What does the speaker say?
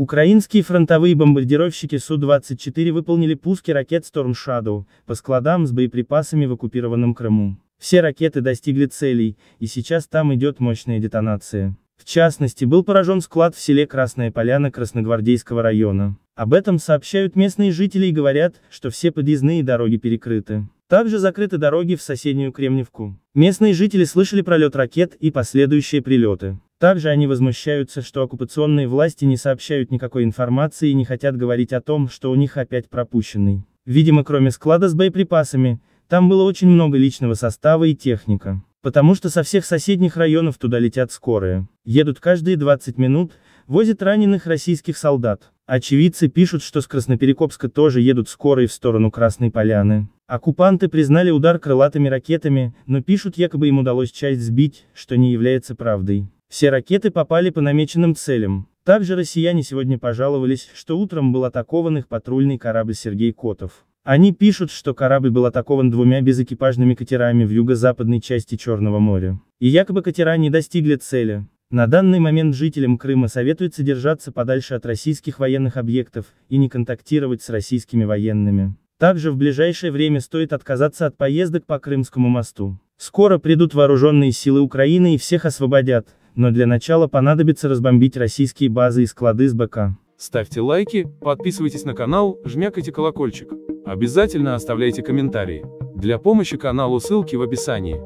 Украинские фронтовые бомбардировщики Су-24 выполнили пуски ракет Storm Shadow по складам с боеприпасами в оккупированном Крыму. Все ракеты достигли целей, и сейчас там идет мощная детонация. В частности, был поражен склад в селе Красная Поляна Красногвардейского района. Об этом сообщают местные жители и говорят, что все подъездные дороги перекрыты. Также закрыты дороги в соседнюю Кремневку. Местные жители слышали пролет ракет и последующие прилеты. Также они возмущаются, что оккупационные власти не сообщают никакой информации и не хотят говорить о том, что у них опять пропущенный. Видимо, кроме склада с боеприпасами, там было очень много личного состава и техника. Потому что со всех соседних районов туда летят скорые. Едут каждые 20 минут, возят раненых российских солдат. Очевидцы пишут, что с Красноперекопска тоже едут скорые в сторону Красной Поляны. Оккупанты признали удар крылатыми ракетами, но пишут, якобы им удалось часть сбить, что не является правдой. Все ракеты попали по намеченным целям. Также россияне сегодня пожаловались, что утром был атакован их патрульный корабль Сергей Котов. Они пишут, что корабль был атакован двумя безэкипажными катерами в юго-западной части Черного моря. И якобы катера не достигли цели. На данный момент жителям Крыма советуется держаться подальше от российских военных объектов и не контактировать с российскими военными. Также в ближайшее время стоит отказаться от поездок по Крымскому мосту. Скоро придут вооруженные силы Украины и всех освободят, но для начала понадобится разбомбить российские базы и склады с БК. Ставьте лайки, подписывайтесь на канал, жмякайте колокольчик. Обязательно оставляйте комментарии. Для помощи каналу ссылки в описании.